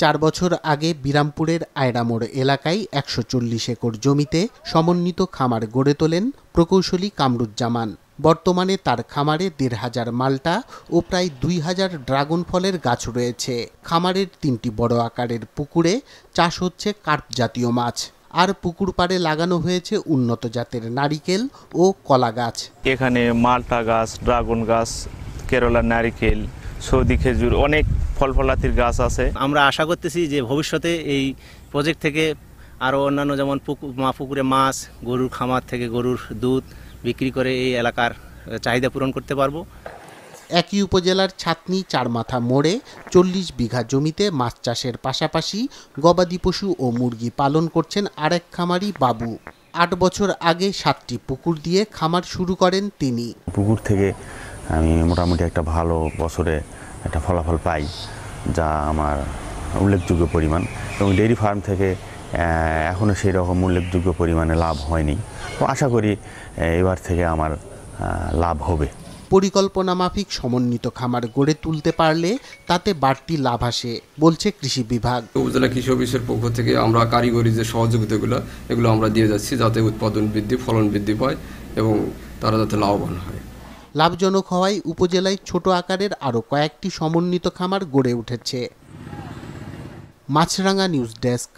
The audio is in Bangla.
চার বছর আগে বিরামপুরের আয়রামোড় এলাকায় একশো চল্লিশ একর জমিতে সমন্বিত খামার গড়ে তোলেন প্রকৌশলী কামরুজ্জামান বর্তমানে তার খামারে দেড় হাজার মালটা ও প্রায় দুই হাজার ড্রাগন ফলের গাছ রয়েছে খামারের তিনটি বড় আকারের পুকুরে চাষ হচ্ছে কার্প জাতীয় মাছ আর পুকুর পাড়ে লাগানো হয়েছে উন্নত জাতের নারিকেল ও কলা গাছ এখানে মালটা গাছ ড্রাগন গাছ কেরলা নারিকেল সৌদি খেজুর অনেক ফল ফলাতির গাছ আছে আমরা আশা করতেছি যে ভবিষ্যতে এই প্রজেক্ট থেকে আরও অন্যান্য যেমন মা পুকুরে মাছ গরুর খামার থেকে গরুর দুধ বিক্রি করে এই এলাকার চাহিদা পূরণ করতে পারবো একই উপজেলার ছাতনি চারমাথা মোড়ে চল্লিশ বিঘা জমিতে মাছ চাষের পাশাপাশি গবাদি পশু ও মুরগি পালন করছেন আরেক খামারি বাবু আট বছর আগে সাতটি পুকুর দিয়ে খামার শুরু করেন তিনি পুকুর থেকে আমি মোটামুটি একটা ভালো বছরে একটা ফলাফল পাই যা আমার উল্লেখযোগ্য পরিমাণ এবং ডেইরি ফার্ম থেকে এখনও সেই রকম উল্লেখযোগ্য পরিমাণে লাভ হয়নি তো আশা করি এবার থেকে আমার লাভ হবে পরিকল্পনা মাফিক সমন্বিত খামার গড়ে তুলতে পারলে তাতে বাড়তি লাভ আসে বলছে কৃষি বিভাগ উপজেলা কৃষি অফিসের পক্ষ থেকে আমরা কারিগরি যে সহযোগিতাগুলো এগুলো আমরা দিয়ে যাচ্ছি যাতে উৎপাদন বৃদ্ধি ফলন বৃদ্ধি পায় এবং তারা যাতে লাভবান হয় লাভজনক হওয়ায় উপজেলায় ছোট আকারের আরও কয়েকটি সমন্বিত খামার গড়ে উঠেছে মাছরাঙা নিউজ ডেস্ক